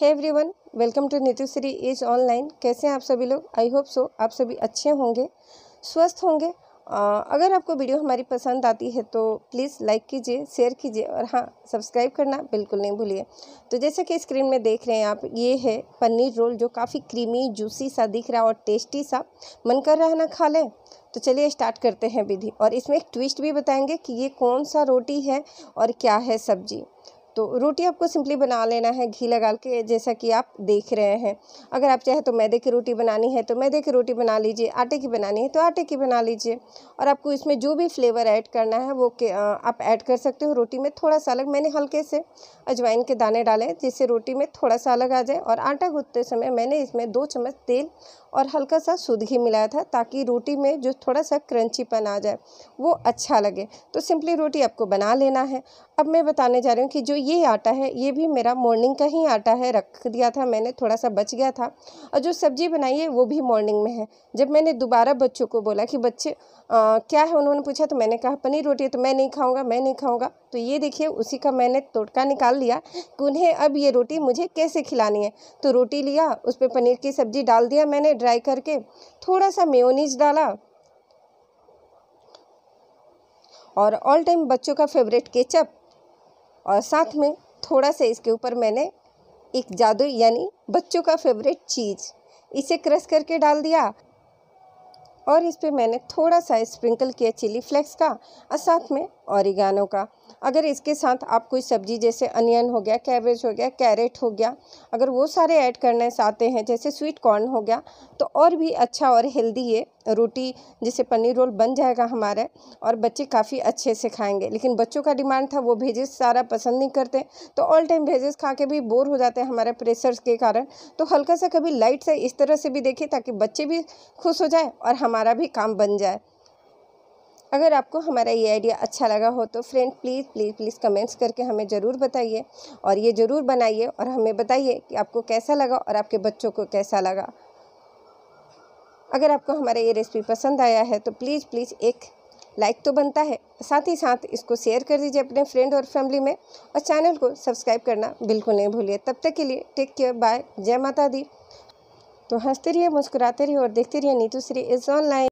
है everyone welcome to Neetu Shri is online कैसे हैं आप सभी लोग आई होप सो आप सभी अच्छे होंगे स्वस्थ होंगे आ, अगर आपको वीडियो हमारी पसंद आती है तो प्लीज़ लाइक कीजिए शेयर कीजिए और हाँ सब्सक्राइब करना बिल्कुल नहीं भूलिए तो जैसे कि स्क्रीन में देख रहे हैं आप ये है पनीर रोल जो काफ़ी क्रीमी जूसी सा दिख रहा और टेस्टी सा मन कर रहा है ना खा लें तो चलिए स्टार्ट करते हैं विधि और इसमें एक ट्विस्ट भी बताएंगे कि ये कौन सा रोटी है और क्या है सब्जी तो रोटी आपको सिंपली बना लेना है घी लगा के जैसा कि आप देख रहे हैं अगर आप चाहे तो मैदे की रोटी बनानी है तो मैदे की रोटी बना लीजिए आटे की बनानी है तो आटे की बना लीजिए और आपको इसमें जो भी फ्लेवर ऐड करना है वो के आप ऐड कर सकते हो रोटी में थोड़ा सा अलग मैंने हल्के से अजवाइन के दाने डाले जिससे रोटी में थोड़ा सा अलग आ जाए और आटा गूंथते समय मैंने इसमें दो चम्मच तेल और हल्का सा सूद घी मिलाया था ताकि रोटी में जो थोड़ा सा क्रंचीपन आ जाए वो अच्छा लगे तो सिंपली रोटी आपको बना लेना है अब मैं बताने जा रही हूँ कि जो ये आटा है ये भी मेरा मॉर्निंग का ही आटा है रख दिया था मैंने थोड़ा सा बच गया था और जो सब्ज़ी बनाई है वो भी मॉर्निंग में है जब मैंने दोबारा बच्चों को बोला कि बच्चे आ, क्या है उन्होंने पूछा तो मैंने कहा पनीर रोटी तो मैं नहीं खाऊँगा मैं नहीं खाऊँगा तो ये देखिए उसी का मैंने तोड़का निकाल लिया कि उन्हें अब ये रोटी मुझे कैसे खिलानी है तो रोटी लिया उस पर पनीर की सब्ज़ी डाल दिया मैंने ड्राई करके थोड़ा सा मेयोनीज डाला और ऑल टाइम बच्चों का फेवरेट केचप और साथ में थोड़ा सा इसके ऊपर मैंने एक जादू यानी बच्चों का फेवरेट चीज़ इसे क्रश करके डाल दिया और इस पर मैंने थोड़ा सा स्प्रिंकल किया चिली फ्लेक्स का और साथ में औरिगानो का अगर इसके साथ आप कोई सब्जी जैसे अनियन हो गया कैबेज हो गया कैरेट हो गया अगर वो सारे ऐड करना चाहते हैं जैसे स्वीट कॉर्न हो गया तो और भी अच्छा और हेल्दी ये रोटी जैसे पनीर रोल बन जाएगा हमारे और बच्चे काफ़ी अच्छे से खाएंगे लेकिन बच्चों का डिमांड था वो भेजेस सारा पसंद नहीं करते तो ऑल टाइम भेजेस खा के भी बोर हो जाते हैं हमारे प्रेशर्स के कारण तो हल्का सा कभी लाइट से इस तरह से भी देखें ताकि बच्चे भी खुश हो जाए और हम हमारा भी काम बन जाए अगर आपको हमारा ये आइडिया अच्छा लगा हो तो friend please please please comments करके हमें ज़रूर बताइए और ये ज़रूर बनाइए और हमें बताइए कि आपको कैसा लगा और आपके बच्चों को कैसा लगा अगर आपको हमारा ये रेसिपी पसंद आया है तो प्लीज़ प्लीज़ एक लाइक तो बनता है साथ ही साथ इसको शेयर कर दीजिए अपने फ्रेंड और फैमिली में और चैनल को सब्सक्राइब करना बिल्कुल नहीं भूलिए तब तक के लिए टेक केयर बाय जय माता दी तो हंसते रहिए मुस्कुराते रहिए और देखते रहिए नीतू श्री इज़ ऑनलाइन